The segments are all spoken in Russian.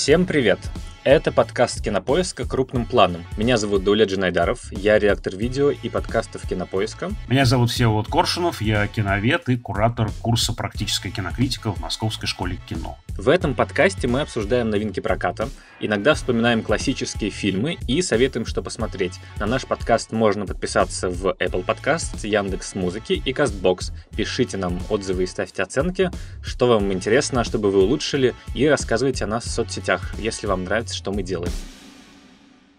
Всем привет! Это подкаст Кинопоиска крупным планом. Меня зовут Дуля Джинайдаров, я редактор видео и подкастов Кинопоиска. Меня зовут Всеволод Коршунов, я киновед и куратор курса «Практическая кинокритика» в Московской школе кино. В этом подкасте мы обсуждаем новинки проката, иногда вспоминаем классические фильмы и советуем, что посмотреть. На наш подкаст можно подписаться в Apple Podcast, Яндекс Музыки и Castbox. Пишите нам отзывы и ставьте оценки, что вам интересно, чтобы вы улучшили, и рассказывайте о нас в соцсетях, если вам нравится нравится, что мы делаем.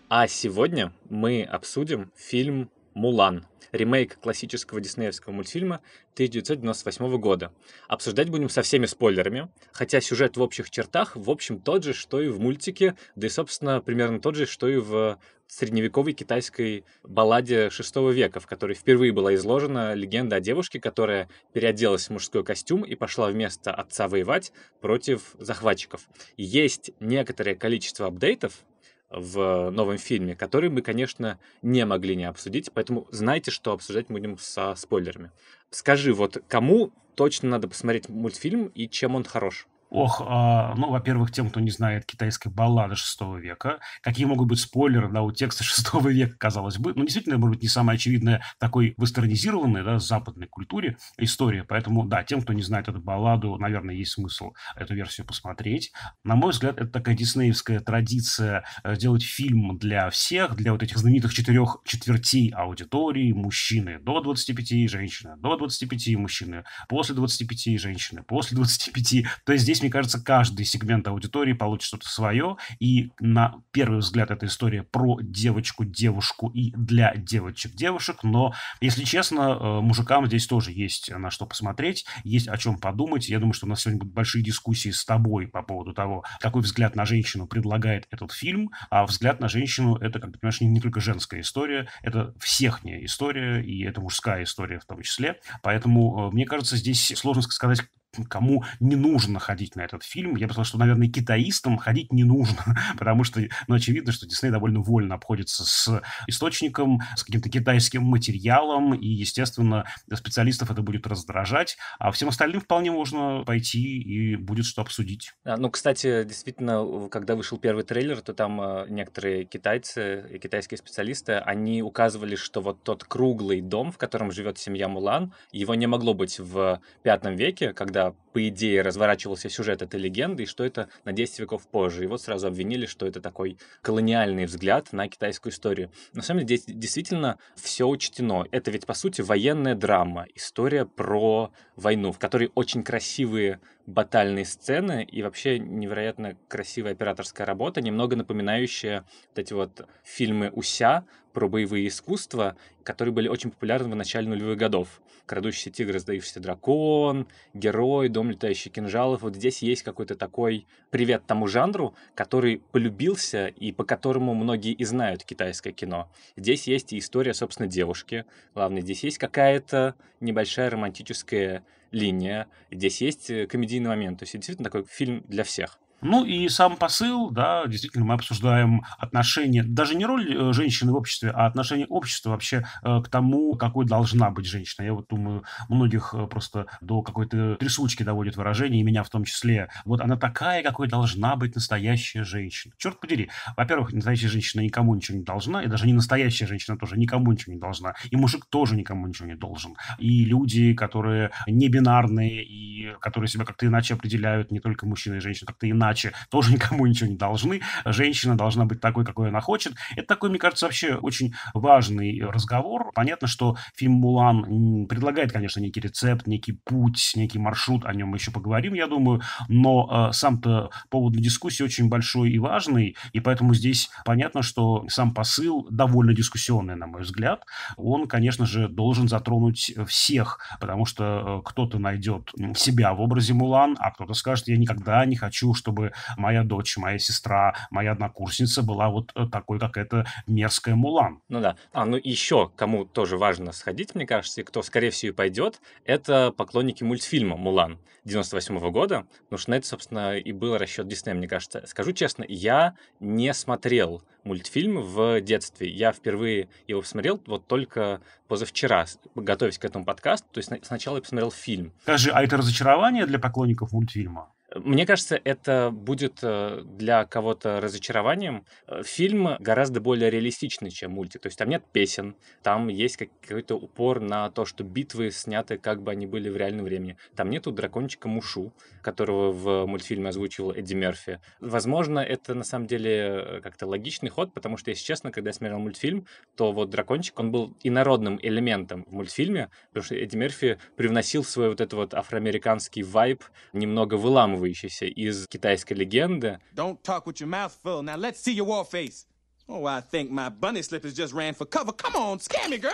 А сегодня мы обсудим фильм «Мулан», ремейк классического диснеевского мультфильма 1998 года. Обсуждать будем со всеми спойлерами, хотя сюжет в общих чертах, в общем, тот же, что и в мультике, да и, собственно, примерно тот же, что и в средневековой китайской балладе VI века, в которой впервые была изложена легенда о девушке, которая переоделась в мужской костюм и пошла вместо отца воевать против захватчиков. Есть некоторое количество апдейтов в новом фильме, который мы, конечно, не могли не обсудить, поэтому знайте, что обсуждать будем со спойлерами. Скажи, вот кому точно надо посмотреть мультфильм и чем он хорош? Ох, а, ну, во-первых, тем, кто не знает, китайской баллады 6 века. Какие могут быть спойлеры, да, у текста 6 века, казалось бы. Ну, действительно, может быть, не самая очевидная такой вестернизированной, да, западной культуре история. Поэтому, да, тем, кто не знает эту балладу, наверное, есть смысл эту версию посмотреть. На мой взгляд, это такая диснеевская традиция э, делать фильм для всех, для вот этих знаменитых четырех четвертей аудитории. Мужчины до 25, женщины до 25, мужчины после 25, женщины после 25. То есть здесь здесь, мне кажется, каждый сегмент аудитории получит что-то свое. И на первый взгляд эта история про девочку, девушку и для девочек, девушек. Но, если честно, э, мужикам здесь тоже есть на что посмотреть, есть о чем подумать. Я думаю, что у нас сегодня будут большие дискуссии с тобой по поводу того, какой взгляд на женщину предлагает этот фильм. А взгляд на женщину – это, как ты понимаешь, не, не только женская история, это всех не история, и это мужская история в том числе. Поэтому, э, мне кажется, здесь сложно сказать, кому не нужно ходить на этот фильм. Я бы сказал, что, наверное, китаистам ходить не нужно, потому что, ну, очевидно, что Дисней довольно вольно обходится с источником, с каким-то китайским материалом, и, естественно, специалистов это будет раздражать, а всем остальным вполне можно пойти и будет что обсудить. А, ну, кстати, действительно, когда вышел первый трейлер, то там а, некоторые китайцы и китайские специалисты, они указывали, что вот тот круглый дом, в котором живет семья Мулан, его не могло быть в пятом веке, когда когда, по идее, разворачивался сюжет этой легенды, и что это на 10 веков позже. И вот сразу обвинили, что это такой колониальный взгляд на китайскую историю. На самом деле, здесь действительно все учтено. Это ведь, по сути, военная драма, история про войну, в которой очень красивые батальные сцены и вообще невероятно красивая операторская работа, немного напоминающая вот эти вот фильмы Уся про боевые искусства, которые были очень популярны в начале нулевых годов. «Крадущийся тигр», «Сдающийся дракон», «Герой», «Дом летающих кинжалов». Вот здесь есть какой-то такой привет тому жанру, который полюбился и по которому многие и знают китайское кино. Здесь есть и история, собственно, девушки. Главное, здесь есть какая-то небольшая романтическая линия, здесь есть э, комедийный момент. То есть действительно такой фильм для всех. Ну и сам посыл, да, действительно, мы обсуждаем отношение, даже не роль э, женщины в обществе, а отношение общества вообще э, к тому, какой должна быть женщина. Я вот думаю, многих э, просто до какой-то трясучки доводит выражение, и меня в том числе. Вот она такая, какой должна быть настоящая женщина. Черт подери. Во-первых, настоящая женщина никому ничего не должна, и даже не настоящая женщина тоже никому ничего не должна, и мужик тоже никому ничего не должен. И люди, которые не бинарные, и которые себя как-то иначе определяют, не только мужчины и женщины, как-то иначе иначе тоже никому ничего не должны. Женщина должна быть такой, какой она хочет. Это такой, мне кажется, вообще очень важный разговор. Понятно, что фильм «Мулан» предлагает, конечно, некий рецепт, некий путь, некий маршрут. О нем мы еще поговорим, я думаю. Но э, сам-то повод для дискуссии очень большой и важный. И поэтому здесь понятно, что сам посыл довольно дискуссионный, на мой взгляд. Он, конечно же, должен затронуть всех, потому что э, кто-то найдет себя в образе Мулан, а кто-то скажет, я никогда не хочу, чтобы чтобы моя дочь, моя сестра, моя однокурсница была вот э, такой, как это, мерзкая мулан. Ну да. А, ну еще, кому тоже важно сходить, мне кажется, и кто, скорее всего, и пойдет, это поклонники мультфильма «Мулан» 98 -го года, Ну что на это, собственно, и был расчет Диснея, мне кажется. Скажу честно, я не смотрел мультфильм в детстве. Я впервые его посмотрел вот только позавчера, готовясь к этому подкасту. То есть сначала я посмотрел фильм. Скажи, а это разочарование для поклонников мультфильма? Мне кажется, это будет э, для кого-то разочарованием. Э, фильм гораздо более реалистичный, чем мультик. То есть там нет песен, там есть какой-то упор на то, что битвы сняты, как бы они были в реальном времени. Там нету дракончика Мушу, которого в мультфильме озвучивал Эдди Мерфи. Возможно, это на самом деле э, как-то логичный ход, потому что, если честно, когда я смотрел мультфильм, то вот дракончик, он был инородным элементом в мультфильме, потому что Эдди Мерфи привносил свой вот этот вот афроамериканский вайб, немного выламывал вырвающийся из китайской легенды. Don't talk with your mouth full. Now let's see your war face. Oh, I think my bunny slippers just ran for cover. Come on, scare me, girl.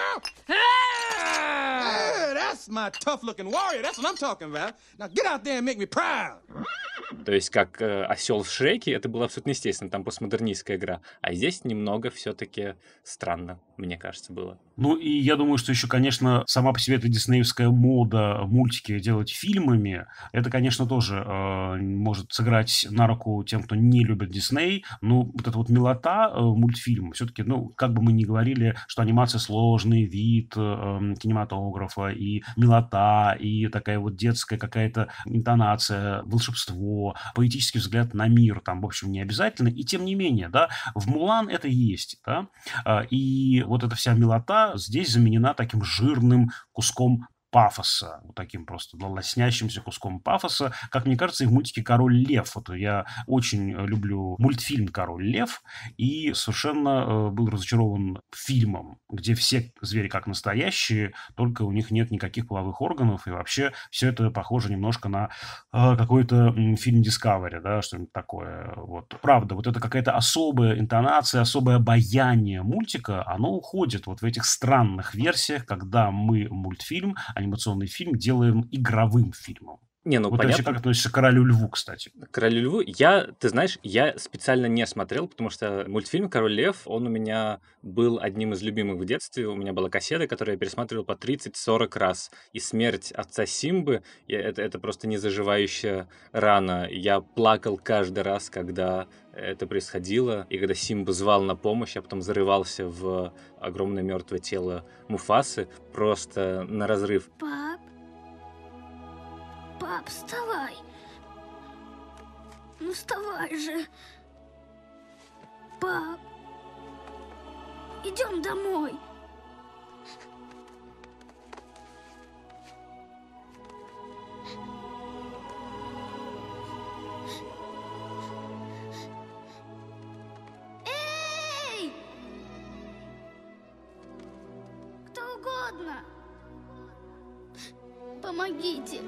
Ah! Yeah, that's my tough-looking warrior. That's what I'm talking about. Now get out there and make me proud. То есть, как э, осел в Шреке, это было абсолютно естественно, там постмодернистская игра. А здесь немного все-таки странно, мне кажется, было. Ну, и я думаю, что еще, конечно, сама по себе эта диснеевская мода мультики делать фильмами, это, конечно, тоже э, может сыграть на руку тем, кто не любит Дисней. Но ну, вот эта вот милота э, мультфильма, все-таки, ну, как бы мы ни говорили, что анимация сложный вид э, кинематографа, и милота, и такая вот детская какая-то интонация, волшебство, поэтический взгляд на мир, там, в общем, не обязательно. И тем не менее, да, в «Мулан» это есть, да, а, и вот эта вся милота здесь заменена таким жирным куском пафоса, вот таким просто ну, лоснящимся куском пафоса, как мне кажется, и в мультике «Король лев». Вот я очень э, люблю мультфильм «Король лев» и совершенно э, был разочарован фильмом, где все звери как настоящие, только у них нет никаких половых органов, и вообще все это похоже немножко на э, какой-то фильм Discovery, да, что-нибудь такое. Вот. Правда, вот это какая-то особая интонация, особое обаяние мультика, оно уходит вот в этих странных версиях, когда мы мультфильм, а анимационный фильм делаем игровым фильмом. Не, ну вот понятно. как относишься к «Королю льву», кстати? «Королю льву» я, ты знаешь, я специально не смотрел, потому что мультфильм «Король лев», он у меня был одним из любимых в детстве. У меня была кассета, которую я пересматривал по 30-40 раз. И смерть отца Симбы, это, это просто незаживающая рана. Я плакал каждый раз, когда это происходило. И когда Симба звал на помощь, а потом зарывался в огромное мертвое тело Муфасы, просто на разрыв. Пап? Пап, вставай. Ну вставай же. Пап, идем домой. Эй! Кто угодно, помогите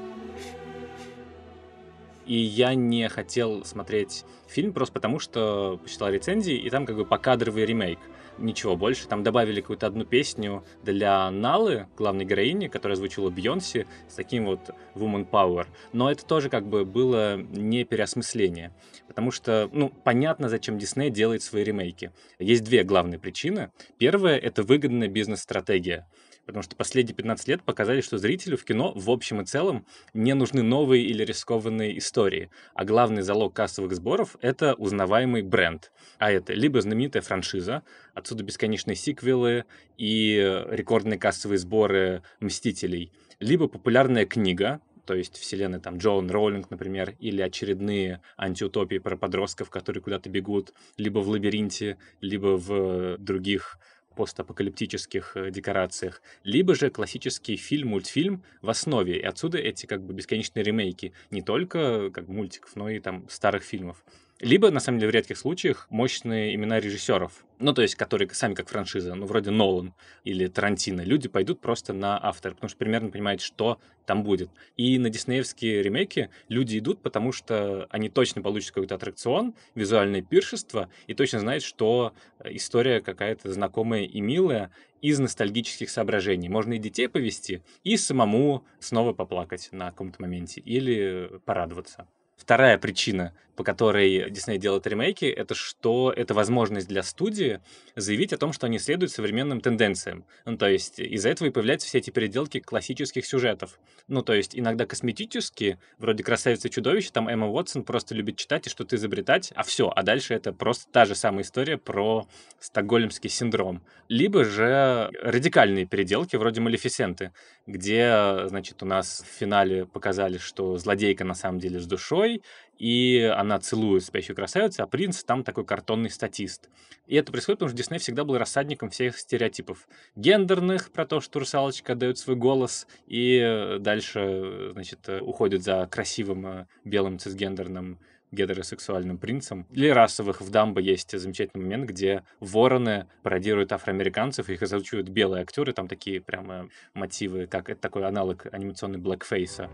и я не хотел смотреть фильм просто потому, что почитал рецензии, и там как бы покадровый ремейк. Ничего больше. Там добавили какую-то одну песню для Налы, главной героини, которая звучала Бьонси, с таким вот Woman Power. Но это тоже как бы было не переосмысление. Потому что, ну, понятно, зачем Дисней делает свои ремейки. Есть две главные причины. Первая — это выгодная бизнес-стратегия. Потому что последние 15 лет показали, что зрителю в кино в общем и целом не нужны новые или рискованные истории. А главный залог кассовых сборов — это узнаваемый бренд. А это либо знаменитая франшиза, отсюда бесконечные сиквелы и рекордные кассовые сборы «Мстителей», либо популярная книга, то есть вселенная там Джоан Роулинг, например, или очередные антиутопии про подростков, которые куда-то бегут, либо в лабиринте, либо в других постапокалиптических э, декорациях, либо же классический фильм, мультфильм в основе, и отсюда эти как бы бесконечные ремейки не только э, как мультиков, но и там старых фильмов. Либо, на самом деле, в редких случаях мощные имена режиссеров, ну, то есть, которые сами как франшиза, ну, вроде Нолан или Тарантино, люди пойдут просто на автор, потому что примерно понимают, что там будет. И на диснеевские ремейки люди идут, потому что они точно получат какой-то аттракцион, визуальное пиршество, и точно знают, что э, история какая-то знакомая и милая, из ностальгических соображений. Можно и детей повести, и самому снова поплакать на каком-то моменте или порадоваться. Вторая причина, по которой Disney делает ремейки, это что это возможность для студии заявить о том, что они следуют современным тенденциям. Ну, то есть из-за этого и появляются все эти переделки классических сюжетов. Ну, то есть иногда косметические, вроде Красавицы и чудовище», там Эмма Уотсон просто любит читать и что-то изобретать, а все, а дальше это просто та же самая история про стокгольмский синдром. Либо же радикальные переделки, вроде «Малефисенты», где, значит, у нас в финале показали, что злодейка на самом деле с душой, головой, и она целует спящую красавицу, а принц там такой картонный статист. И это происходит, потому что Дисней всегда был рассадником всех стереотипов. Гендерных, про то, что русалочка отдает свой голос и э, дальше, э, значит, э, уходит за красивым белым цисгендерным гетеросексуальным принцем. Или расовых в Дамбо есть замечательный момент, где вороны пародируют афроамериканцев, их озвучивают белые актеры, там такие прямо мотивы, как это такой аналог анимационной блэкфейса.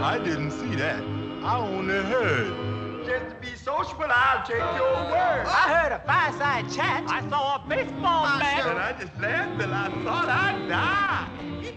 I didn't see that. I only heard just be sociable, I'll take your word. I heard a fireside chat. I saw a baseball match. And I just laughed till I thought I'd die.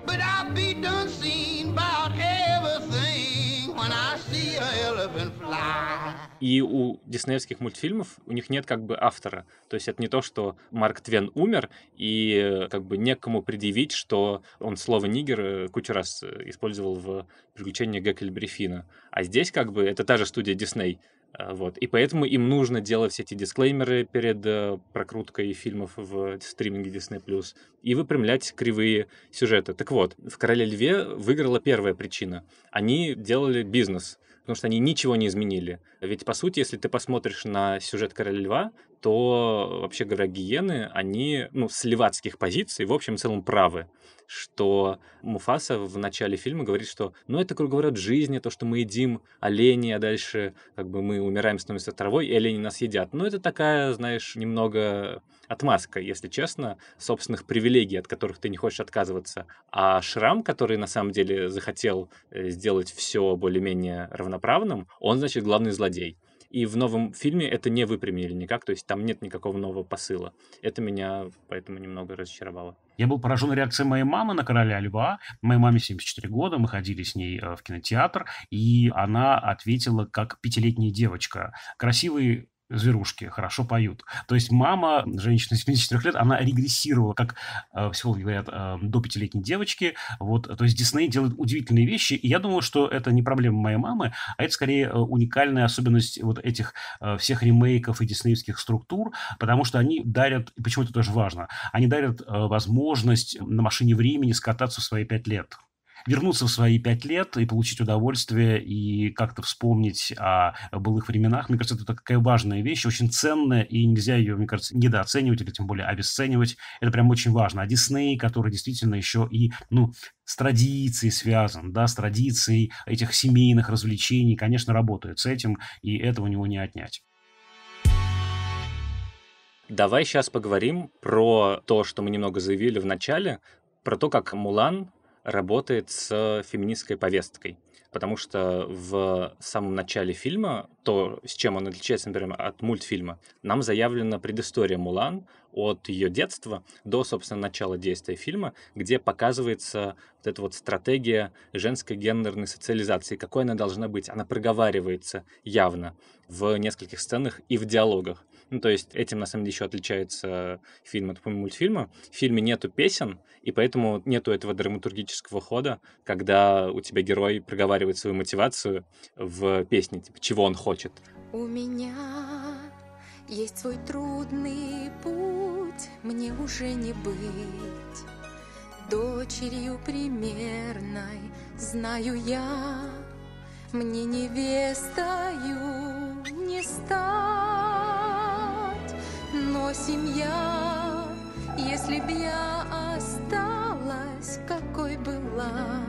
But I'll be done seen about everything when I see an elephant fly. И у диснеевских мультфильмов у них нет как бы автора. То есть это не то, что Марк Твен умер, и э, как бы некому предъявить, что он слово «нигер» э, кучу раз э, использовал в «Приключениях Геккельбрифина». А здесь как бы это та же студия Дисней, Э, вот. И поэтому им нужно делать все эти дисклеймеры перед э, прокруткой фильмов в стриминге Disney+, Plus и выпрямлять кривые сюжеты. Так вот, в «Короле льве» выиграла первая причина. Они делали бизнес, потому что они ничего не изменили. Ведь, по сути, если ты посмотришь на сюжет «Короля льва», то, вообще говоря, гиены, они ну, с левацких позиций в общем и целом правы что Муфаса в начале фильма говорит, что ну это круговорот жизни, то, что мы едим оленей, а дальше как бы мы умираем, становимся травой, и олени нас едят. Но ну, это такая, знаешь, немного отмазка, если честно, собственных привилегий, от которых ты не хочешь отказываться. А Шрам, который на самом деле захотел э, сделать все более-менее равноправным, он, значит, главный злодей. И в новом фильме это не выпрямили никак, то есть там нет никакого нового посыла. Это меня поэтому немного разочаровало. Я был поражен реакцией моей мамы на «Короля льва». Моей маме 74 года, мы ходили с ней э, в кинотеатр, и она ответила как пятилетняя девочка. Красивый зверушки хорошо поют. То есть мама, женщина 74 лет, она регрессировала, как э, психологи говорят, э, до пятилетней девочки. Вот, то есть Дисней делает удивительные вещи, и я думаю, что это не проблема моей мамы, а это скорее э, уникальная особенность вот этих э, всех ремейков и диснеевских структур, потому что они дарят, и почему это тоже важно, они дарят э, возможность на машине времени скататься в свои пять лет вернуться в свои пять лет и получить удовольствие и как-то вспомнить о былых временах. Мне кажется, это такая важная вещь, очень ценная, и нельзя ее, мне кажется, недооценивать или тем более обесценивать. Это прям очень важно. А Дисней, который действительно еще и, ну, с традицией связан, да, с традицией этих семейных развлечений, конечно, работает с этим, и этого у него не отнять. Давай сейчас поговорим про то, что мы немного заявили в начале, про то, как Мулан работает с феминистской повесткой. Потому что в самом начале фильма, то, с чем он отличается, например, от мультфильма, нам заявлена предыстория Мулан от ее детства до, собственно, начала действия фильма, где показывается вот эта вот стратегия женской гендерной социализации, какой она должна быть. Она проговаривается явно в нескольких сценах и в диалогах. Ну, то есть этим, на самом деле, еще отличается фильм от мультфильма. В фильме нету песен, и поэтому нету этого драматургического хода, когда у тебя герой проговаривает свою мотивацию в песне, типа, чего он хочет. У меня есть свой трудный путь, мне уже не быть дочерью примерной, знаю я, мне невестою не стать семья, если б я осталась, какой была,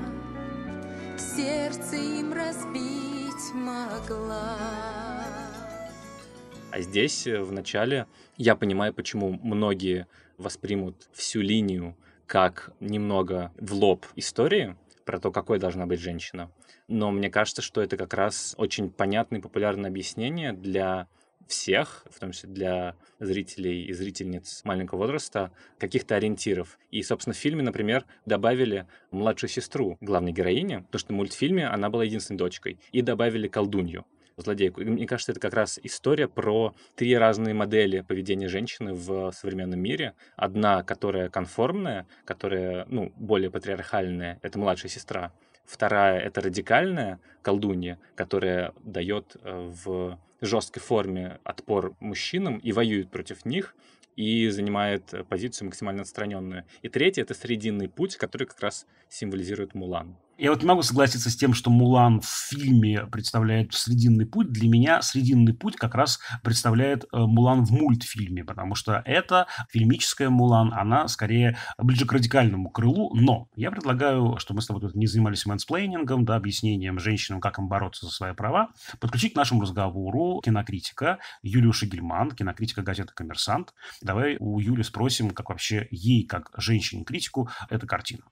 сердце им разбить могла. А здесь э, в начале я понимаю, почему многие воспримут всю линию как немного в лоб истории про то, какой должна быть женщина. Но мне кажется, что это как раз очень понятное и популярное объяснение для всех, в том числе для зрителей и зрительниц маленького возраста, каких-то ориентиров. И, собственно, в фильме, например, добавили младшую сестру главной героини, потому что в мультфильме она была единственной дочкой, и добавили колдунью злодейку. мне кажется, это как раз история про три разные модели поведения женщины в современном мире. Одна, которая конформная, которая, ну, более патриархальная, это младшая сестра. Вторая — это радикальная колдунья, которая дает э, в жесткой форме отпор мужчинам и воюет против них, и занимает э, позицию максимально отстраненную. И третий это срединный путь, который как раз символизирует Мулан. Я вот не могу согласиться с тем, что Мулан в фильме представляет срединный путь. Для меня срединный путь как раз представляет э, Мулан в мультфильме, потому что это фильмическая Мулан, она скорее ближе к радикальному крылу. Но я предлагаю, что мы с тобой тут не занимались мэнсплейнингом, да, объяснением женщинам, как им бороться за свои права, подключить к нашему разговору кинокритика Юлию Шигельман, кинокритика газеты «Коммерсант». Давай у Юли спросим, как вообще ей, как женщине-критику, эта картина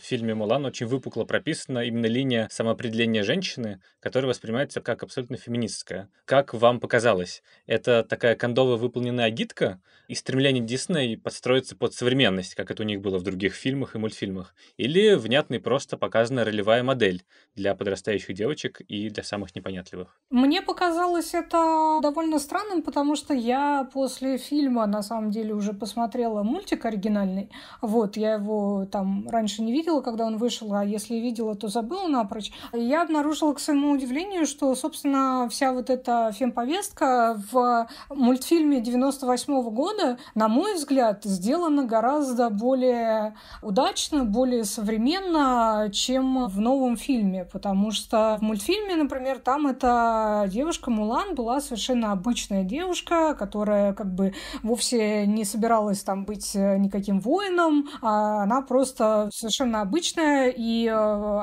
в фильме «Мулан» очень выпукло прописана именно линия самоопределения женщины, которая воспринимается как абсолютно феминистская. Как вам показалось? Это такая кондово выполненная агитка и стремление Дисней подстроиться под современность, как это у них было в других фильмах и мультфильмах? Или внятный просто показана ролевая модель для подрастающих девочек и для самых непонятливых? Мне показалось это довольно странным, потому что я после фильма, на самом деле, уже посмотрела мультик оригинальный. Вот, я его там раньше не видела, видела, когда он вышел, а если видела, то забыла напрочь. я обнаружила, к своему удивлению, что, собственно, вся вот эта фемповестка в мультфильме 98 года, на мой взгляд, сделана гораздо более удачно, более современно, чем в новом фильме, потому что в мультфильме, например, там эта девушка Мулан была совершенно обычная девушка, которая как бы вовсе не собиралась там быть никаким воином, а она просто совершенно обычная, и э,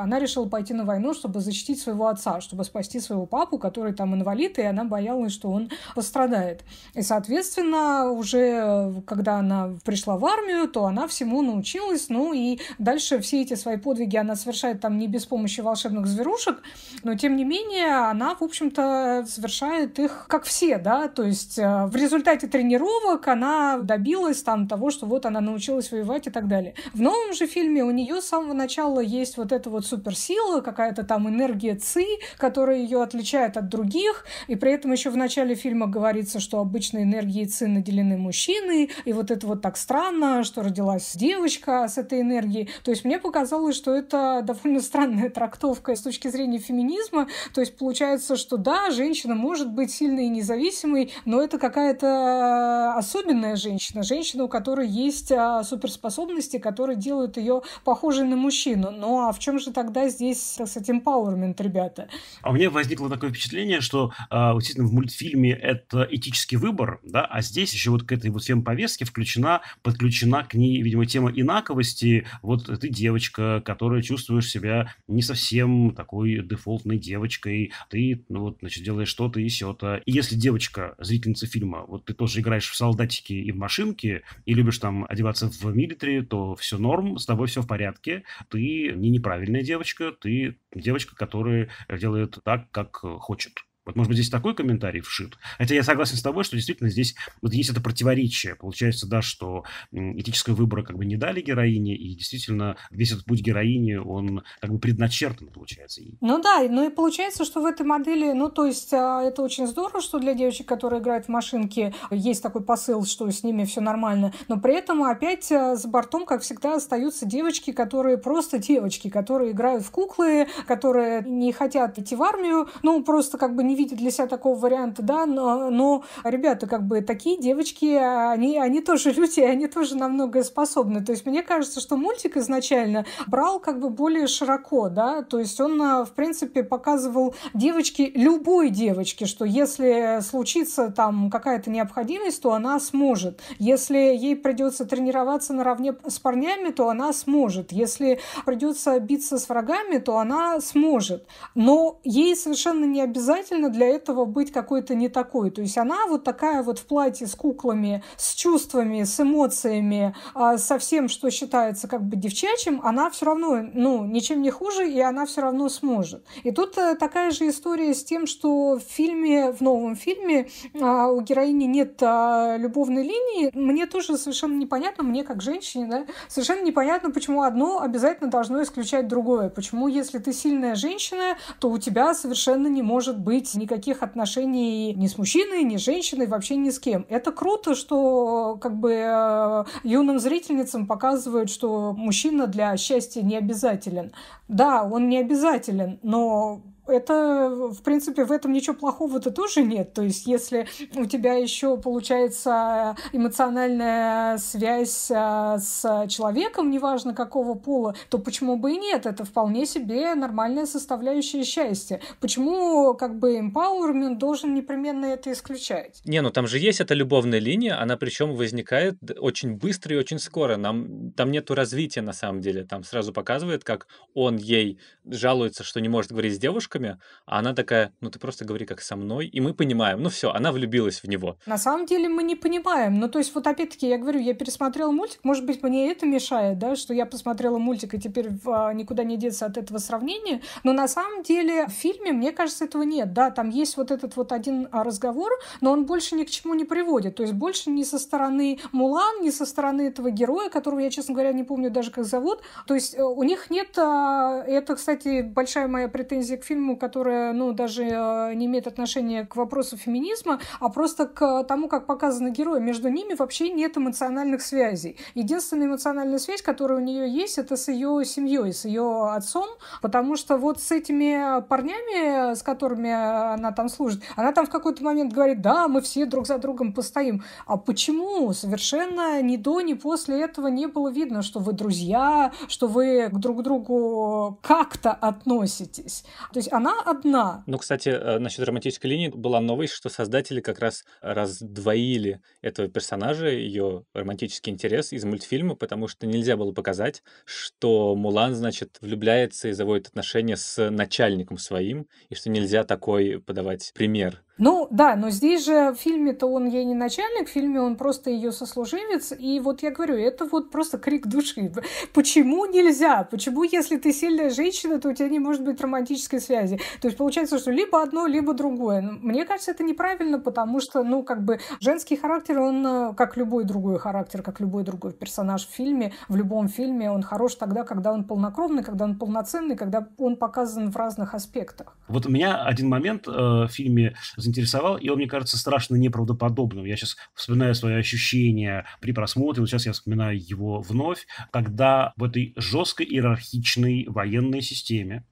она решила пойти на войну, чтобы защитить своего отца, чтобы спасти своего папу, который там инвалид, и она боялась, что он пострадает. И, соответственно, уже э, когда она пришла в армию, то она всему научилась, ну и дальше все эти свои подвиги она совершает там не без помощи волшебных зверушек, но тем не менее она, в общем-то, совершает их как все, да, то есть э, в результате тренировок она добилась там того, что вот она научилась воевать и так далее. В новом же фильме у нее самого начала есть вот эта вот суперсила, какая-то там энергия ЦИ, которая ее отличает от других, и при этом еще в начале фильма говорится, что обычно энергии ЦИ наделены мужчины, и вот это вот так странно, что родилась девочка с этой энергией. То есть мне показалось, что это довольно странная трактовка с точки зрения феминизма. То есть получается, что да, женщина может быть сильной и независимой, но это какая-то э, особенная женщина, женщина, у которой есть а, суперспособности, которые делают ее похожей похожий на мужчину. Ну а в чем же тогда здесь, с этим empowerment, ребята? А у меня возникло такое впечатление, что э, действительно в мультфильме это этический выбор, да, а здесь еще вот к этой вот всем повестке включена, подключена к ней, видимо, тема инаковости. Вот ты девочка, которая чувствуешь себя не совсем такой дефолтной девочкой. Ты, ну вот, значит, делаешь что-то и сё-то. И если девочка, зрительница фильма, вот ты тоже играешь в солдатики и в машинки, и любишь там одеваться в милитари, то все норм, с тобой все в порядке девочки, ты не неправильная девочка, ты девочка, которая делает так, как э, хочет. Вот, может быть, здесь такой комментарий вшит. Хотя я согласен с тобой, что действительно здесь вот есть это противоречие. Получается, да, что этического выбора как бы не дали героине, и действительно весь этот путь героини, он как бы предначертан, получается. Ну да, ну и получается, что в этой модели, ну то есть а, это очень здорово, что для девочек, которые играют в машинки, есть такой посыл, что с ними все нормально, но при этом опять а, за бортом, как всегда, остаются девочки, которые просто девочки, которые играют в куклы, которые не хотят идти в армию, ну просто как бы не видя для себя такого варианта, да, но, но ребята, как бы такие девочки, они, они тоже люди, они тоже намного способны. То есть мне кажется, что мультик изначально брал как бы более широко, да, то есть он, э, в принципе, показывал девочке, любой девочке, что если случится там какая-то необходимость, то она сможет. Если ей придется тренироваться наравне с парнями, то она сможет. Если придется биться с врагами, то она сможет. Но ей совершенно не обязательно обязательно для этого быть какой-то не такой. То есть она вот такая вот в платье с куклами, с чувствами, с эмоциями, а со всем, что считается как бы девчачьим, она все равно, ну, ничем не хуже, и она все равно сможет. И тут э, такая же история с тем, что в фильме, в новом фильме а, у героини нет а, любовной линии. Мне тоже совершенно непонятно, мне как женщине, да, совершенно непонятно, почему одно обязательно должно исключать другое. Почему, если ты сильная женщина, то у тебя совершенно не может быть никаких отношений ни с мужчиной, ни с женщиной, вообще ни с кем. Это круто, что как бы э, юным зрительницам показывают, что мужчина для счастья не обязателен. Да, он не обязателен, но это, в принципе, в этом ничего плохого-то тоже нет. То есть, если у тебя еще получается эмоциональная связь а, с человеком, неважно какого пола, то почему бы и нет? Это вполне себе нормальная составляющая счастья. Почему как бы empowerment должен непременно это исключать? Не, ну там же есть эта любовная линия, она причем возникает очень быстро и очень скоро. Нам, там нету развития на самом деле. Там сразу показывает, как он ей жалуется, что не может говорить с девушкой, поступками, а она такая, ну ты просто говори как со мной, и мы понимаем, ну все, она влюбилась в него. На самом деле мы не понимаем, ну то есть вот опять-таки я говорю, я пересмотрела мультик, может быть мне это мешает, да, что я посмотрела мультик и теперь а, никуда не деться от этого сравнения, но на самом деле в фильме, мне кажется, этого нет, да, там есть вот этот вот один а, разговор, но он больше ни к чему не приводит, то есть больше не со стороны Мулан, не со стороны этого героя, которого я, честно говоря, не помню даже как зовут, то есть э, у них нет, а, это, кстати, большая моя претензия к фильму, тему, которая, ну, даже э, не имеет отношения к вопросу феминизма, а просто к тому, как показаны герои. Между ними вообще нет эмоциональных связей. Единственная эмоциональная связь, которая у нее есть, это с ее семьей, с ее отцом, потому что вот с этими парнями, с которыми она там служит, она там в какой-то момент говорит, да, мы все друг за другом постоим. А почему? Совершенно ни до, ни после этого не было видно, что вы друзья, что вы друг к другу как-то относитесь. То есть она одна. Ну, кстати, э, насчет романтической линии была новость, что создатели как раз раздвоили этого персонажа, ее романтический интерес из мультфильма, потому что нельзя было показать, что Мулан, значит, влюбляется и заводит отношения с начальником своим, и что нельзя такой подавать пример ну да, но здесь же в фильме-то он ей не начальник, в фильме он просто ее сослуживец. И вот я говорю, это вот просто крик души. Почему нельзя? Почему, если ты сильная женщина, то у тебя не может быть романтической связи? То есть получается, что либо одно, либо другое. Ну, мне кажется, это неправильно, потому что, ну, как бы женский характер, он э, как любой другой характер, как любой другой персонаж в фильме, в любом фильме, он хорош тогда, когда он полнокровный, когда он полноценный, когда он показан в разных аспектах. Вот у меня один момент э, в фильме заинтересовал, и он, мне кажется, страшно неправдоподобным. Я сейчас вспоминаю свои ощущения при просмотре, вот сейчас я вспоминаю его вновь, когда в этой жесткой иерархичной военной системе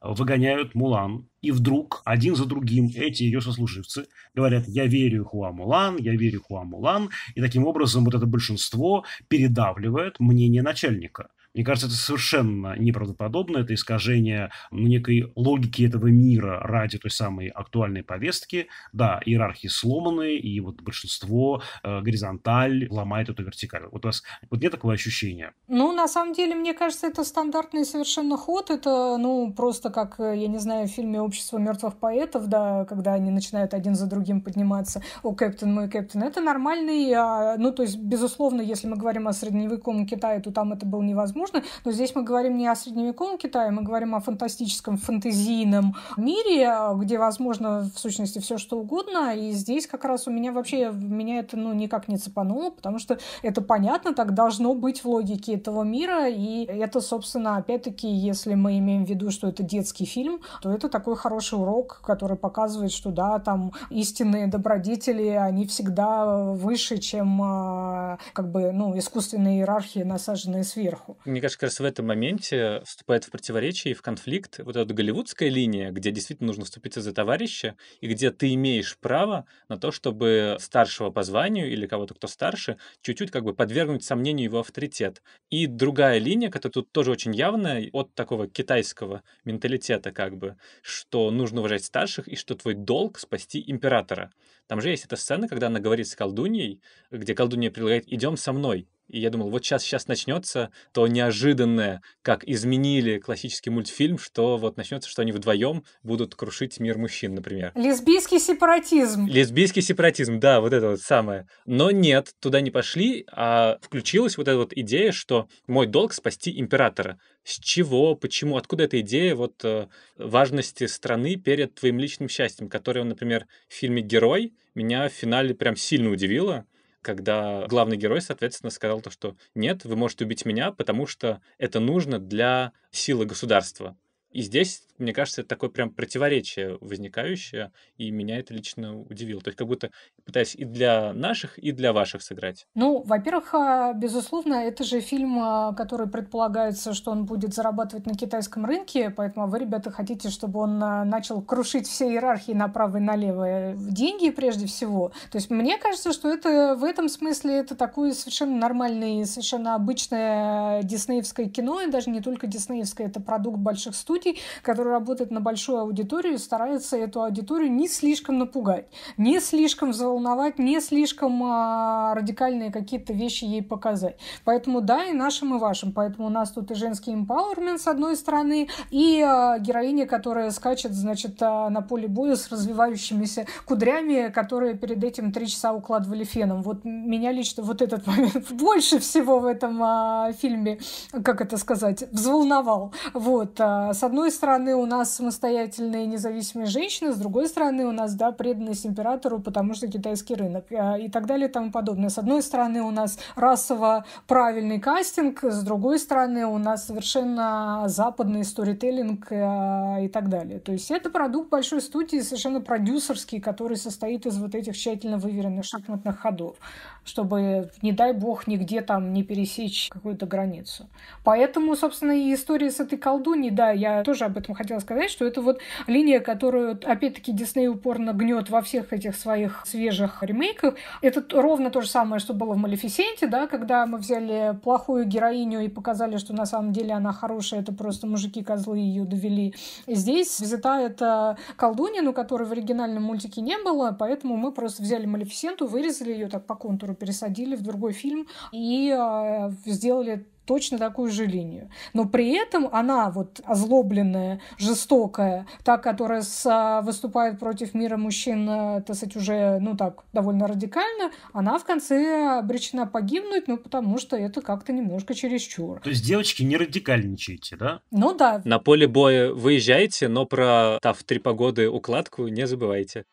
выгоняют Мулан, и вдруг один за другим эти ее сослуживцы говорят, я верю Хуа Мулан, я верю Хуа Мулан, и таким образом вот это большинство передавливает мнение начальника – мне кажется, это совершенно неправдоподобно, это искажение некой логики этого мира ради той самой актуальной повестки. Да, иерархии сломаны, и вот большинство э, горизонталь ломает эту вертикаль. Вот у вас вот нет такого ощущения? Ну, на самом деле, мне кажется, это стандартный совершенно ход. Это, ну, просто как, э, я не знаю, в фильме «Общество мертвых поэтов», да, когда они начинают один за другим подниматься. «О, капитан, мой капитан». Это нормальный, а, ну, то есть, безусловно, если мы говорим о средневековом Китае, то там это было невозможно можно. Но здесь мы говорим не о средневековом Китае, мы говорим о фантастическом, фантазийном мире, где возможно в сущности все что угодно. И здесь как раз у меня вообще, меня это ну, никак не цепануло, потому что это понятно, так должно быть в логике этого мира. И это, собственно, опять-таки, если мы имеем в виду, что это детский фильм, то это такой хороший урок, который показывает, что да, там истинные добродетели, они всегда выше, чем а, как бы, ну, искусственные иерархии, насаженные сверху мне кажется, как раз в этом моменте вступает в противоречие и в конфликт вот эта голливудская линия, где действительно нужно вступиться за товарища, и где ты имеешь право на то, чтобы старшего по званию или кого-то, кто старше, чуть-чуть как бы подвергнуть сомнению его авторитет. И другая линия, которая тут тоже очень явная, от такого китайского менталитета как бы, что нужно уважать старших и что твой долг спасти императора. Там же есть эта сцена, когда она говорит с колдуньей, где колдунья предлагает «идем со мной», и я думал, вот сейчас, сейчас начнется то неожиданное, как изменили классический мультфильм, что вот начнется, что они вдвоем будут крушить мир мужчин, например. Лесбийский сепаратизм. Лесбийский сепаратизм, да, вот это вот самое. Но нет, туда не пошли, а включилась вот эта вот идея, что мой долг спасти императора. С чего, почему, откуда эта идея вот э, важности страны перед твоим личным счастьем, которое, например, в фильме «Герой» меня в финале прям сильно удивило когда главный герой, соответственно, сказал то, что нет, вы можете убить меня, потому что это нужно для силы государства. И здесь, мне кажется, это такое прям противоречие возникающее, и меня это лично удивило. То есть как будто пытаясь и для наших, и для ваших сыграть. Ну, во-первых, а, безусловно, это же фильм, а, который предполагается, что он будет зарабатывать на китайском рынке, поэтому вы, ребята, хотите, чтобы он а, начал крушить все иерархии направо и налево. Э, деньги прежде всего. То есть мне кажется, что это в этом смысле это такое совершенно нормальное, совершенно обычное э, диснеевское кино, и даже не только диснеевское, это продукт больших студий, высокий, который работает на большую аудиторию и старается эту аудиторию не слишком напугать, не слишком взволновать, не слишком а, радикальные какие-то вещи ей показать. Поэтому да, и нашим, и вашим. Поэтому у нас тут и женский empowerment с одной стороны, и а, героиня, которая скачет, значит, а, на поле боя с развивающимися кудрями, которые перед этим три часа укладывали феном. Вот меня лично вот этот момент больше всего в этом а, фильме, как это сказать, взволновал. Вот, а, с одной стороны, у нас самостоятельные независимые женщины, с другой стороны, у нас, да, преданность императору, потому что китайский рынок э, и так далее и тому подобное. С одной стороны, у нас расово правильный кастинг, с другой стороны, у нас совершенно западный сторителлинг э, и так далее. То есть это продукт большой студии, совершенно продюсерский, который состоит из вот этих тщательно выверенных шахматных ходов, чтобы, не дай бог, нигде там не пересечь какую-то границу. Поэтому, собственно, и история с этой колдуньей, да, я тоже об этом хотела сказать, что это вот линия, которую, опять-таки, Дисней упорно гнет во всех этих своих свежих ремейках. Это ровно то же самое, что было в «Малефисенте», да, когда мы взяли плохую героиню и показали, что на самом деле она хорошая, это просто мужики-козлы ее довели. Здесь взята эта колдунья, но которой в оригинальном мультике не было, поэтому мы просто взяли «Малефисенту», вырезали ее так по контуру, пересадили в другой фильм и э, сделали точно такую же линию. Но при этом она вот озлобленная, жестокая, та, которая с, а, выступает против мира мужчин, э, так сказать, уже, ну так, довольно радикально, она в конце обречена погибнуть, ну потому что это как-то немножко чересчур. То есть, девочки, не радикальничайте, да? Ну да. На поле боя выезжайте, но про та в три погоды укладку не забывайте.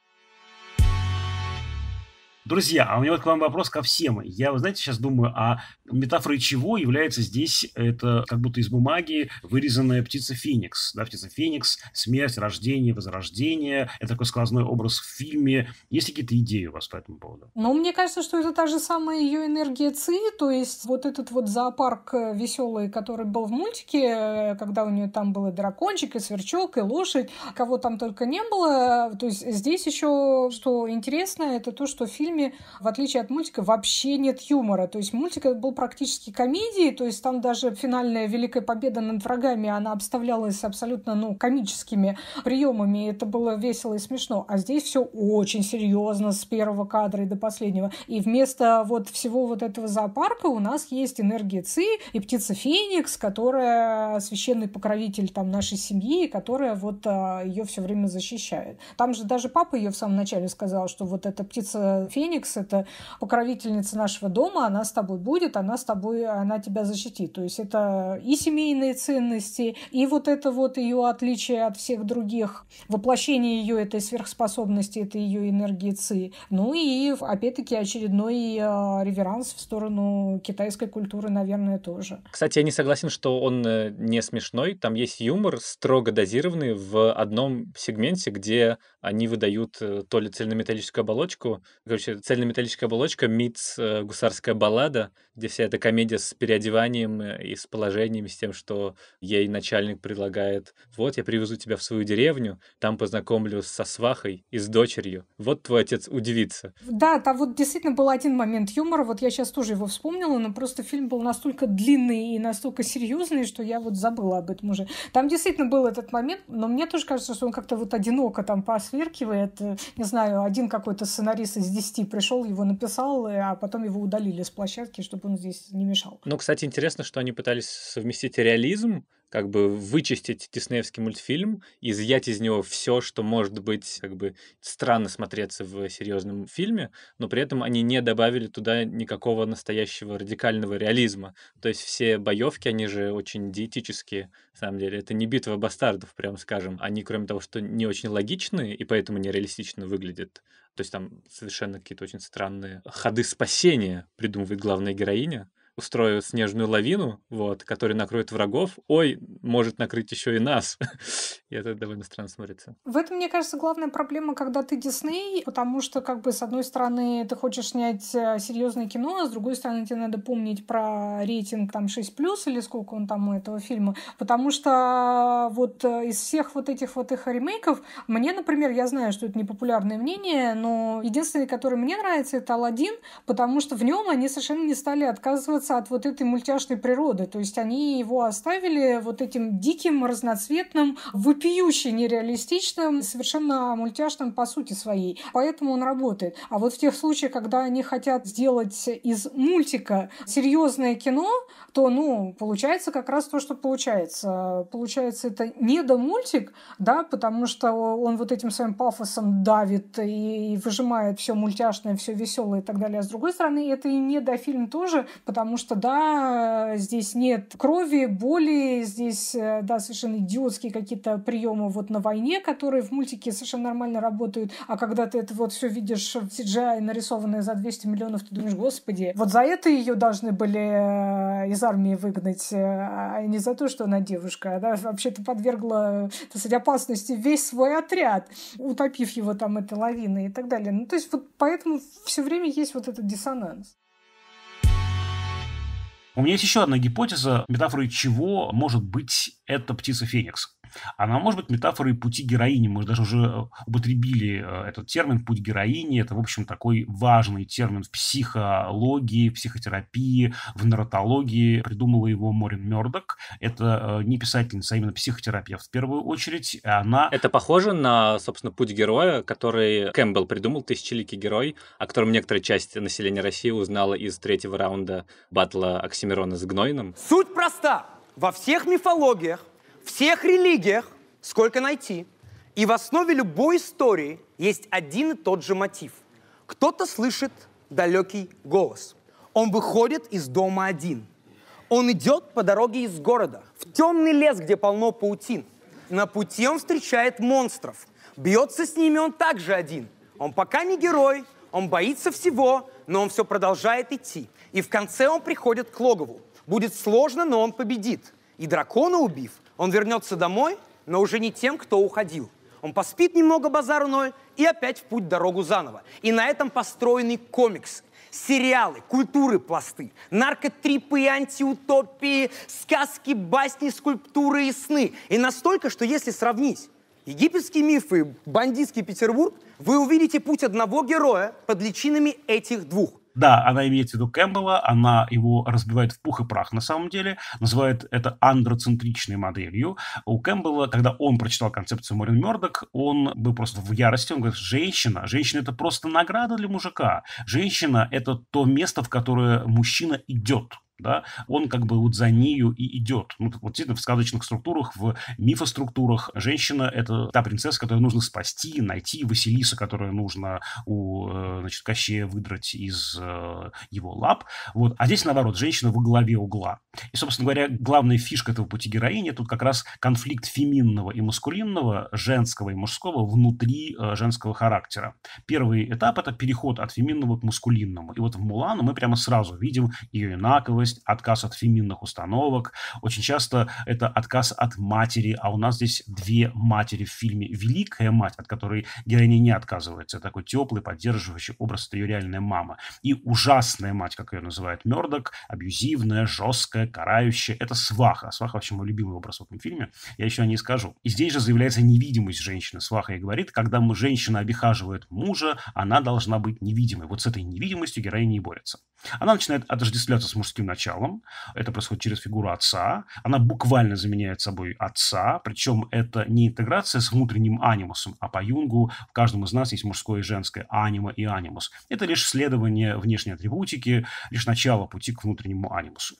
Друзья, а у меня вот к вам вопрос ко всем. Я, вы знаете, сейчас думаю, а метафорой чего является здесь это как будто из бумаги вырезанная птица Феникс. Да, птица Феникс, смерть, рождение, возрождение. Это такой сквозной образ в фильме. Есть какие-то идеи у вас по этому поводу? Ну, мне кажется, что это та же самая ее энергия ЦИ, то есть вот этот вот зоопарк э, веселый, который был в мультике, э, когда у нее там был и дракончик, и сверчок, и лошадь, кого там только не было. То есть здесь еще что интересно, это то, что в фильме фильме, в отличие от мультика, вообще нет юмора. То есть мультик был практически комедией, то есть там даже финальная Великая Победа над врагами, она обставлялась абсолютно ну, комическими приемами, и это было весело и смешно. А здесь все очень серьезно с первого кадра и до последнего. И вместо вот всего вот этого зоопарка у нас есть энергия Ци и птица Феникс, которая священный покровитель там нашей семьи, которая вот э, ее все время защищает. Там же даже папа ее в самом начале сказал, что вот эта птица Феникс Феникс, это покровительница нашего дома, она с тобой будет, она с тобой, она тебя защитит. То есть это и семейные ценности, и вот это вот ее отличие от всех других, воплощение ее этой сверхспособности, это ее энергии ци. Ну и опять-таки очередной э, реверанс в сторону китайской культуры, наверное, тоже. Кстати, я не согласен, что он э, не смешной. Там есть юмор, строго дозированный в одном сегменте, где они выдают э, то ли цельнометаллическую оболочку, короче, цельнометаллическая оболочка meets э, гусарская баллада, где вся эта комедия с переодеванием э, и с положением, с тем, что ей начальник предлагает, вот, я привезу тебя в свою деревню, там познакомлю со свахой и с дочерью, вот твой отец удивится. Да, там вот действительно был один момент юмора, вот я сейчас тоже его вспомнила, но просто фильм был настолько длинный и настолько серьезный, что я вот забыла об этом уже. Там действительно был этот момент, но мне тоже кажется, что он как-то вот одиноко там посверкивает, э, не знаю, один какой-то сценарист из десяти пришел, его написал, э, а потом его удалили с площадки, чтобы он здесь не мешал. Ну, кстати, интересно, что они пытались совместить реализм как бы вычистить диснеевский мультфильм, изъять из него все, что может быть как бы странно смотреться в серьезном фильме, но при этом они не добавили туда никакого настоящего радикального реализма. То есть все боевки, они же очень диетические, на самом деле. Это не битва бастардов, прям скажем. Они, кроме того, что не очень логичны и поэтому нереалистично выглядят, то есть там совершенно какие-то очень странные ходы спасения придумывает главная героиня устрою снежную лавину, вот, которая накроет врагов, ой, может накрыть еще и нас. и это довольно странно смотрится. В этом, мне кажется, главная проблема, когда ты Дисней, потому что, как бы, с одной стороны, ты хочешь снять э, серьезное кино, а с другой стороны, тебе надо помнить про рейтинг там 6+, или сколько он там у этого фильма, потому что э, вот э, из всех вот этих вот их ремейков, мне, например, я знаю, что это непопулярное мнение, но единственный, который мне нравится, это Алладин, потому что в нем они совершенно не стали отказываться отказаться от вот этой мультяшной природы. То есть они его оставили вот этим диким, разноцветным, вопиюще нереалистичным, совершенно мультяшным по сути своей. Поэтому он работает. А вот в тех случаях, когда они хотят сделать из мультика серьезное кино, то, ну, получается как раз то, что получается. Получается это не до мультик, да, потому что он вот этим своим пафосом давит и выжимает все мультяшное, все веселое и так далее. А с другой стороны, это и не до фильм тоже, потому потому что, да, здесь нет крови, боли, здесь, э, да, совершенно идиотские какие-то приемы вот на войне, которые в мультике совершенно нормально работают, а когда ты это вот все видишь в CGI, нарисованное за 200 миллионов, ты думаешь, господи, вот за это ее должны были э, из армии выгнать, э, а не за то, что она девушка. да вообще-то подвергла, так сказать, опасности весь свой отряд, утопив его там этой лавиной и так далее. Ну, то есть вот поэтому все время есть вот этот диссонанс. У меня есть еще одна гипотеза, метафорой чего может быть эта птица Феникс. Она может быть метафорой пути героини. Мы даже уже э, употребили э, этот термин «путь героини». Это, в общем, такой важный термин в психологии, в психотерапии, в нарратологии. Придумала его Морин Мёрдок. Это э, не писательница, а именно психотерапевт в первую очередь. Она... Это похоже на, собственно, путь героя, который Кэмпбелл придумал, «Тысячеликий герой», о котором некоторая часть населения России узнала из третьего раунда батла Оксимирона с Гнойным. Суть проста. Во всех мифологиях всех религиях, сколько найти, и в основе любой истории есть один и тот же мотив. Кто-то слышит далекий голос. Он выходит из дома один. Он идет по дороге из города, в темный лес, где полно паутин. На пути он встречает монстров. Бьется с ними он также один. Он пока не герой, он боится всего, но он все продолжает идти. И в конце он приходит к логову. Будет сложно, но он победит. И дракона убив, он вернется домой, но уже не тем, кто уходил. Он поспит немного базару ноль и опять в путь дорогу заново. И на этом построены комиксы, сериалы, культуры пласты, наркотрипы и антиутопии, сказки, басни, скульптуры и сны. И настолько, что если сравнить египетские мифы и бандитский Петербург, вы увидите путь одного героя под личинами этих двух. Да, она имеет в виду Кэмпбелла, она его разбивает в пух и прах на самом деле, называет это андроцентричной моделью. У Кэмпбелла, когда он прочитал концепцию Морин Мёрдок, он был просто в ярости, он говорит, женщина, женщина это просто награда для мужика, женщина это то место, в которое мужчина идет да, он как бы вот за нею и идет. Ну, вот действительно, в сказочных структурах, в мифоструктурах женщина – это та принцесса, которую нужно спасти, найти, Василиса, которую нужно у, э, значит, Кощея выдрать из э, его лап. Вот. А здесь, наоборот, женщина во главе угла. И, собственно говоря, главная фишка этого пути героини – тут как раз конфликт феминного и маскулинного, женского и мужского внутри э, женского характера. Первый этап – это переход от феминного к маскулинному. И вот в Мулану мы прямо сразу видим ее инаковость, зависимость, отказ от феминных установок. Очень часто это отказ от матери, а у нас здесь две матери в фильме «Великая мать», от которой героиня не отказывается. Такой теплый, поддерживающий образ – это ее реальная мама. И ужасная мать, как ее называют Мердок, абьюзивная, жесткая, карающая – это сваха. Сваха в общем, мой любимый образ в этом фильме. Я еще о ней скажу. И здесь же заявляется невидимость женщины. Сваха и говорит, когда женщина обихаживает мужа, она должна быть невидимой. Вот с этой невидимостью героиня и борется. Она начинает отождествляться с мужским началом началом. Это происходит через фигуру отца. Она буквально заменяет собой отца. Причем это не интеграция с внутренним анимусом, а по Юнгу в каждом из нас есть мужское и женское анима и анимус. Это лишь следование внешней атрибутики, лишь начало пути к внутреннему анимусу.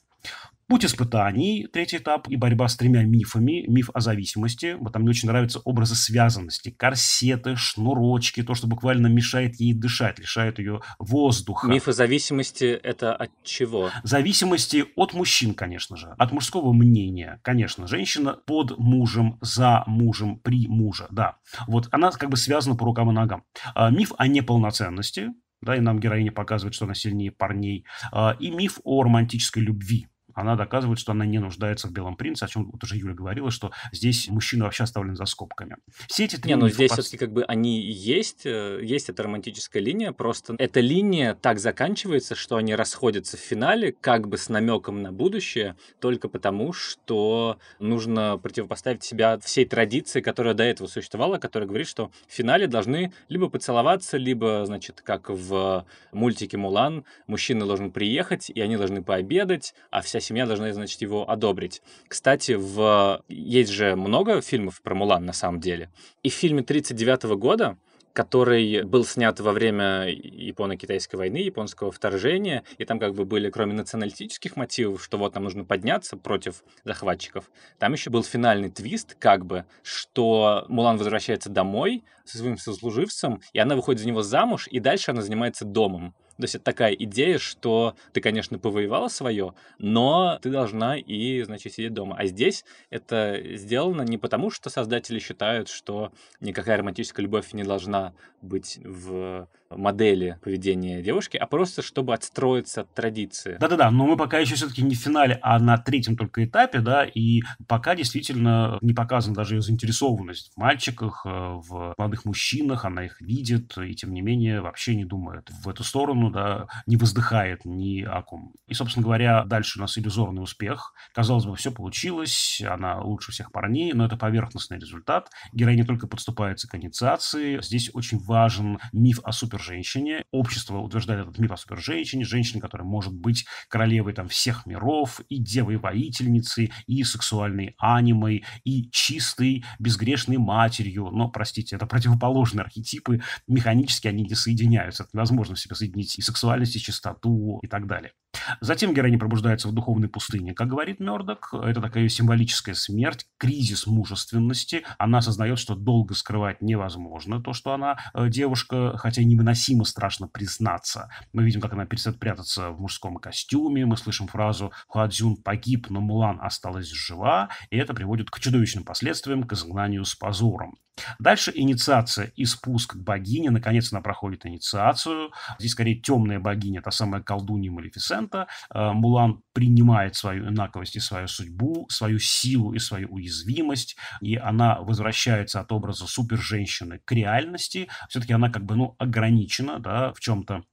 Путь испытаний, третий этап, и борьба с тремя мифами. Миф о зависимости. Вот там мне очень нравятся образы связанности. Корсеты, шнурочки, то, что буквально мешает ей дышать, лишает ее воздуха. Миф о зависимости – это от чего? Зависимости от мужчин, конечно же. От мужского мнения. Конечно, женщина под мужем, за мужем, при муже. Да. Вот она как бы связана по рукам и ногам. А, миф о неполноценности. Да, и нам героиня показывает, что она сильнее парней. А, и миф о романтической любви она доказывает, что она не нуждается в «Белом принце», о чем вот уже Юля говорила, что здесь мужчина вообще оставлен за скобками. Все эти три Не, ну здесь под... все-таки как бы они есть, э, есть эта романтическая линия, просто эта линия так заканчивается, что они расходятся в финале как бы с намеком на будущее, только потому, что нужно противопоставить себя всей традиции, которая до этого существовала, которая говорит, что в финале должны либо поцеловаться, либо, значит, как в мультике «Мулан», мужчина должен приехать, и они должны пообедать, а вся семья должна, значит, его одобрить. Кстати, в... есть же много фильмов про Мулан на самом деле. И в фильме 1939 года который был снят во время Японо-Китайской войны, японского вторжения, и там как бы были, кроме националистических мотивов, что вот нам нужно подняться против захватчиков, там еще был финальный твист, как бы, что Мулан возвращается домой со своим сослуживцем, и она выходит за него замуж, и дальше она занимается домом. То есть это такая идея, что ты, конечно, повоевала свое, но ты должна и, значит, сидеть дома. А здесь это сделано не потому, что создатели считают, что никакая романтическая любовь не должна быть в модели поведения девушки, а просто чтобы отстроиться от традиции. Да-да-да, но мы пока еще все-таки не в финале, а на третьем только этапе, да, и пока действительно не показана даже ее заинтересованность в мальчиках, э, в молодых мужчинах, она их видит, и тем не менее вообще не думает в эту сторону, да, не воздыхает ни о ком. И, собственно говоря, дальше у нас иллюзорный успех. Казалось бы, все получилось, она лучше всех парней, но это поверхностный результат. Героиня только подступается к инициации. Здесь очень важен миф о супер супер-женщине. Общество утверждали этот миф о суперженщине женщине которая может быть королевой там всех миров, и девой-воительницей, и сексуальной анимой, и чистой, безгрешной матерью. Но, простите, это противоположные архетипы. Механически они не соединяются. Это невозможно себе соединить и сексуальность, и чистоту, и так далее. Затем героиня пробуждается в духовной пустыне, как говорит Мёрдок. Это такая символическая смерть, кризис мужественности. Она осознает, что долго скрывать невозможно то, что она э, девушка, хотя невыносимо страшно признаться. Мы видим, как она перестает прятаться в мужском костюме, мы слышим фразу «Хуадзюн погиб, но Мулан осталась жива», и это приводит к чудовищным последствиям, к изгнанию с позором. Дальше инициация и спуск к богине. Наконец она проходит инициацию. Здесь скорее темная богиня, та самая колдунья Малефисента. Э, Мулан принимает свою инаковость и свою судьбу, свою силу и свою уязвимость. И она возвращается от образа супер-женщины к реальности. Все-таки она как бы ну, ограничена да, в чем-то.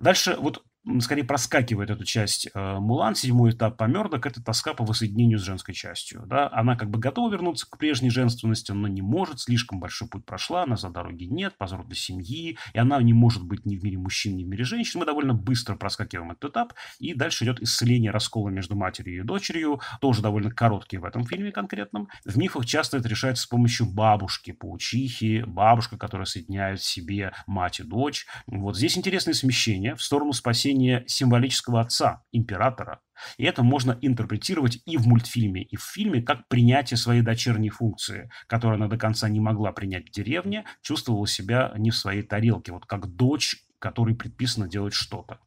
Дальше вот скорее проскакивает эту часть э, Мулан, седьмой этап помердок, это тоска по воссоединению с женской частью. Да? Она как бы готова вернуться к прежней женственности, но не может, слишком большой путь прошла, она за дороги нет, позор для семьи, и она не может быть ни в мире мужчин, ни в мире женщин. Мы довольно быстро проскакиваем этот этап, и дальше идет исцеление раскола между матерью и дочерью, тоже довольно короткий в этом фильме конкретном. В мифах часто это решается с помощью бабушки, паучихи, бабушка, которая соединяет в себе мать и дочь. Вот здесь интересное смещение в сторону спасения рождение символического отца, императора. И это можно интерпретировать и в мультфильме, и в фильме как принятие своей дочерней функции, которую она до конца не могла принять в деревне, чувствовала себя не в своей тарелке, вот как дочь, которой предписано делать что-то.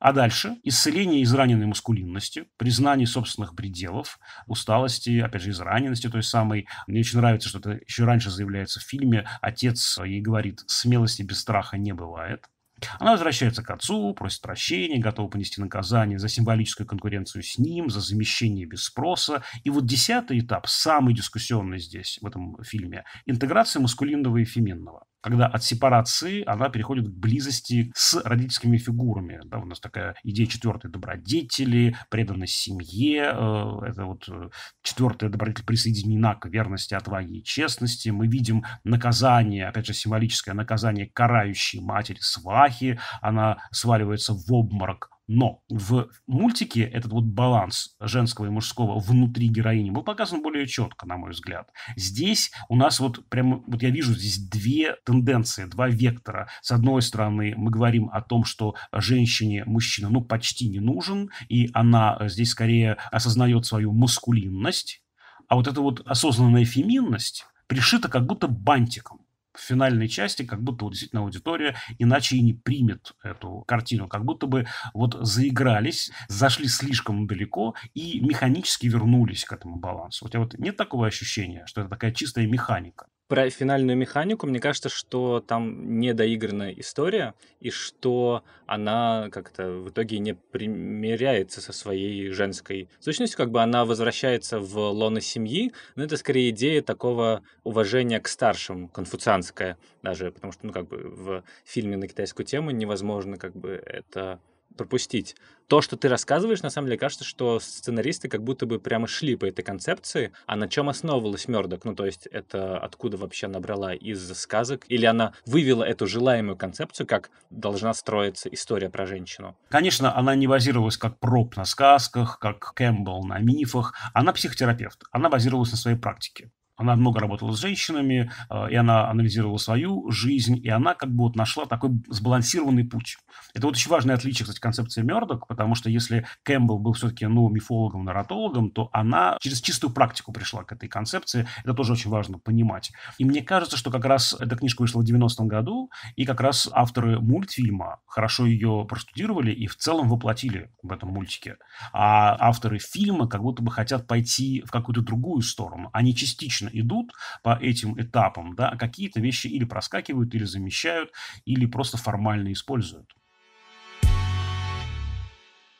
А дальше исцеление израненной мускулинности, признание собственных пределов, усталости, опять же, израненности той самой. Мне очень нравится, что это еще раньше заявляется в фильме. Отец ей говорит, смелости без страха не бывает. Она возвращается к отцу, просит прощения, готова понести наказание за символическую конкуренцию с ним, за замещение без спроса. И вот десятый этап, самый дискуссионный здесь, в этом фильме, интеграция маскулинного и феминного когда от сепарации она переходит к близости с родительскими фигурами. Да, у нас такая идея четвертой добродетели, преданность семье, э, это вот э, четвертая добродетель присоединена к верности, отваге и честности. Мы видим наказание, опять же, символическое наказание карающей матери свахи, она сваливается в обморок но в мультике этот вот баланс женского и мужского внутри героини был показан более четко, на мой взгляд. Здесь у нас вот прямо, вот я вижу здесь две тенденции, два вектора. С одной стороны, мы говорим о том, что женщине мужчина, ну, почти не нужен, и она э, здесь скорее осознает свою маскулинность, а вот эта вот осознанная феминность пришита как будто бантиком в финальной части, как будто вот действительно аудитория иначе и не примет эту картину, как будто бы вот заигрались, зашли слишком далеко и механически вернулись к этому балансу. У тебя вот нет такого ощущения, что это такая чистая механика? Про финальную механику, мне кажется, что там недоигранная история, и что она как-то в итоге не примиряется со своей женской сущностью, как бы она возвращается в лоно семьи, но это скорее идея такого уважения к старшим, конфуцианская даже, потому что, ну, как бы в фильме на китайскую тему невозможно как бы это пропустить. То, что ты рассказываешь, на самом деле кажется, что сценаристы как будто бы прямо шли по этой концепции, а на чем основывалась Мердок? Ну, то есть это откуда вообще набрала из сказок? Или она вывела эту желаемую концепцию, как должна строиться история про женщину? Конечно, она не базировалась как проб на сказках, как Кэмпбелл на мифах. Она психотерапевт. Она базировалась на своей практике она много работала с женщинами, а, и она анализировала свою жизнь, и она как бы вот нашла такой сбалансированный путь. Это вот очень важное отличие, кстати, концепции Мердок, потому что если Кэмпбелл был все-таки, ну, мифологом, нарратологом то она через чистую практику пришла к этой концепции. Это тоже очень важно понимать. И мне кажется, что как раз эта книжка вышла в 90-м году, и как раз авторы мультфильма хорошо ее простудировали и в целом воплотили в этом мультике. А авторы фильма как будто бы хотят пойти в какую-то другую сторону. Они частично идут по этим этапам, да, какие-то вещи или проскакивают, или замещают, или просто формально используют.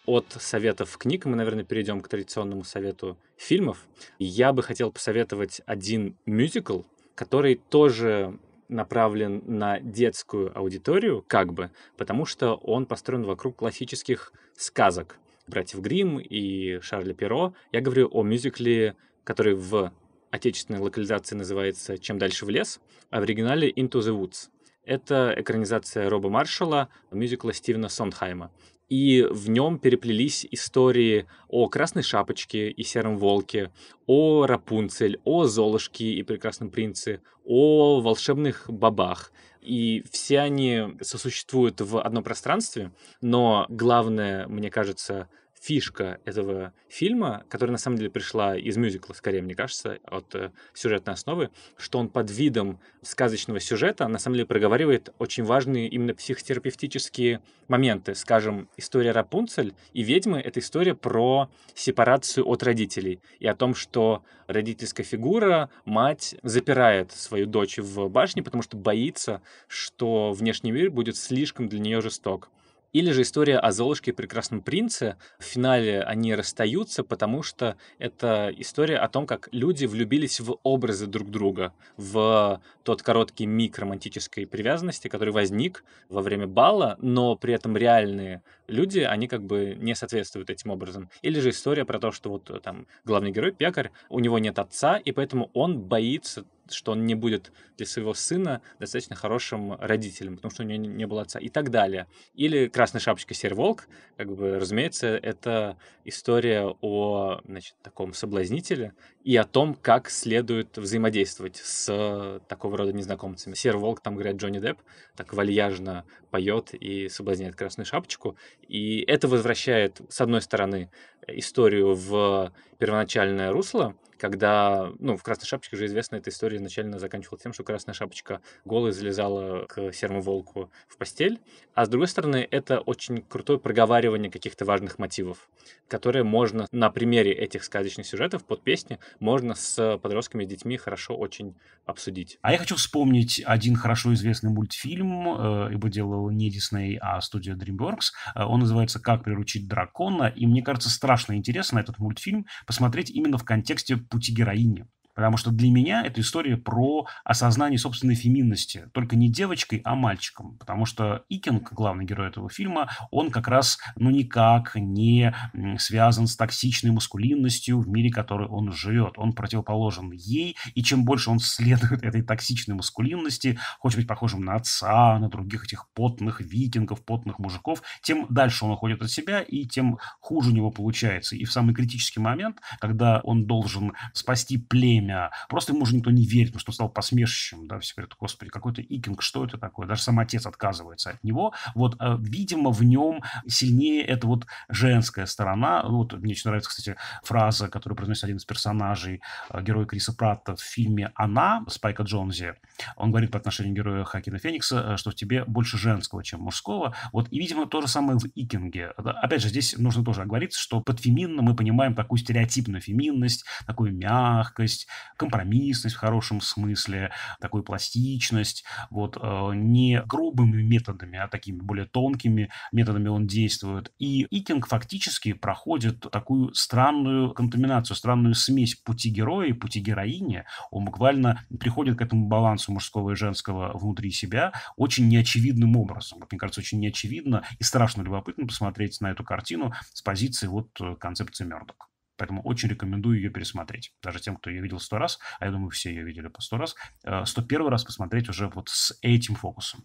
От советов книг мы, наверное, перейдем к традиционному совету фильмов. Я бы хотел посоветовать один мюзикл, который тоже направлен на детскую аудиторию, как бы, потому что он построен вокруг классических сказок братьев Гримм и Шарля Перо. Я говорю о мюзикле, который в отечественная локализация называется «Чем дальше в лес», а в оригинале «Into the Woods». Это экранизация Роба Маршалла, мюзикла Стивена Сондхайма. И в нем переплелись истории о Красной Шапочке и Сером Волке, о Рапунцель, о Золушке и Прекрасном Принце, о волшебных бабах. И все они сосуществуют в одном пространстве, но главное, мне кажется, фишка этого фильма, которая на самом деле пришла из мюзикла, скорее, мне кажется, от э, сюжетной основы, что он под видом сказочного сюжета на самом деле проговаривает очень важные именно психотерапевтические моменты. Скажем, история Рапунцель и ведьмы — это история про сепарацию от родителей и о том, что родительская фигура, мать запирает свою дочь в башне, потому что боится, что внешний мир будет слишком для нее жесток. Или же история о Золушке и Прекрасном Принце. В финале они расстаются, потому что это история о том, как люди влюбились в образы друг друга, в тот короткий миг романтической привязанности, который возник во время бала, но при этом реальные люди, они как бы не соответствуют этим образом. Или же история про то, что вот э, там главный герой, пекарь, у него нет отца, и поэтому он боится что он не будет для своего сына достаточно хорошим родителем, потому что у него не было отца и так далее. Или «Красная шапочка, серый волк», как бы, разумеется, это история о, значит, таком соблазнителе и о том, как следует взаимодействовать с э, такого рода незнакомцами. «Серый волк» там играет Джонни Депп, так вальяжно поет и соблазняет «Красную шапочку», и это возвращает, с одной стороны, историю в первоначальное русло, когда, ну, в «Красной шапочке» же известна эта история изначально заканчивалась тем, что «Красная шапочка» голой залезала к серому волку в постель, а с другой стороны, это очень крутое проговаривание каких-то важных мотивов, которые можно на примере этих сказочных сюжетов под песни можно с подростками и детьми хорошо очень обсудить. А я хочу вспомнить один хорошо известный мультфильм, э, его делал не Дисней, а студия DreamWorks. Э, он называется «Как приручить дракона», и мне кажется, страшно интересно этот мультфильм посмотреть именно в контексте пути героини. Потому что для меня это история про осознание собственной феминности. Только не девочкой, а мальчиком. Потому что Икинг, главный герой этого фильма, он как раз, ну, никак не связан с токсичной маскулинностью в мире, который он живет. Он противоположен ей, и чем больше он следует этой токсичной маскулинности, хочет быть похожим на отца, на других этих потных викингов, потных мужиков, тем дальше он уходит от себя, и тем хуже у него получается. И в самый критический момент, когда он должен спасти племя, время. Просто ему уже никто не верит, потому что он стал посмешищем. Да, все говорят, господи, какой-то Икинг, что это такое? Даже сам отец отказывается от него. Вот, э, видимо, в нем сильнее это вот женская сторона. Вот мне очень нравится, кстати, фраза, которую произносит один из персонажей, э, герой Криса Пратта в фильме «Она» Спайка Джонзи. Он говорит по отношению к герою Хакина Феникса, э, что в тебе больше женского, чем мужского. Вот, и, видимо, то же самое в Икинге. Опять же, здесь нужно тоже оговориться, что под феминно мы понимаем такую стереотипную феминность, такую мягкость, компромиссность в хорошем смысле, такую пластичность. Вот э, не грубыми методами, а такими более тонкими методами он действует. И Икинг фактически проходит такую странную контаминацию, странную смесь пути героя и пути героини. Он буквально приходит к этому балансу мужского и женского внутри себя очень неочевидным образом. Вот, мне кажется, очень неочевидно и страшно любопытно посмотреть на эту картину с позиции вот э, концепции Мердок. Поэтому очень рекомендую ее пересмотреть. Даже тем, кто ее видел сто раз, а я думаю, все ее видели по сто раз, э, сто первый раз посмотреть уже вот с этим фокусом.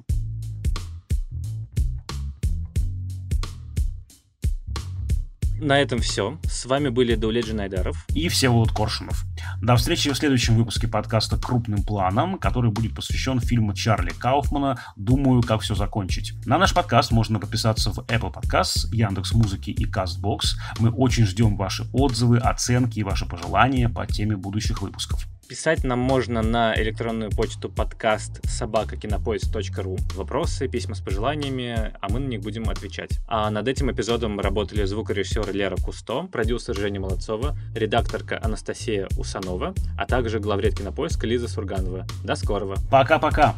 на этом все. С вами были Даулет Джинайдаров. И Всеволод Коршунов. До встречи в следующем выпуске подкаста «Крупным планом», который будет посвящен фильму Чарли Кауфмана «Думаю, как все закончить». На наш подкаст можно подписаться в Apple Podcasts, Музыки и CastBox. Мы очень ждем ваши отзывы, оценки и ваши пожелания по теме будущих выпусков. Писать нам можно на электронную почту подкаст собакакинопоиск.ру. Вопросы, письма с пожеланиями, а мы на них будем отвечать. А над этим эпизодом работали звукорежиссер Лера Кусто, продюсер Женя Молодцова, редакторка Анастасия Усанова, а также главред кинопоиска Лиза Сурганова. До скорого. Пока-пока.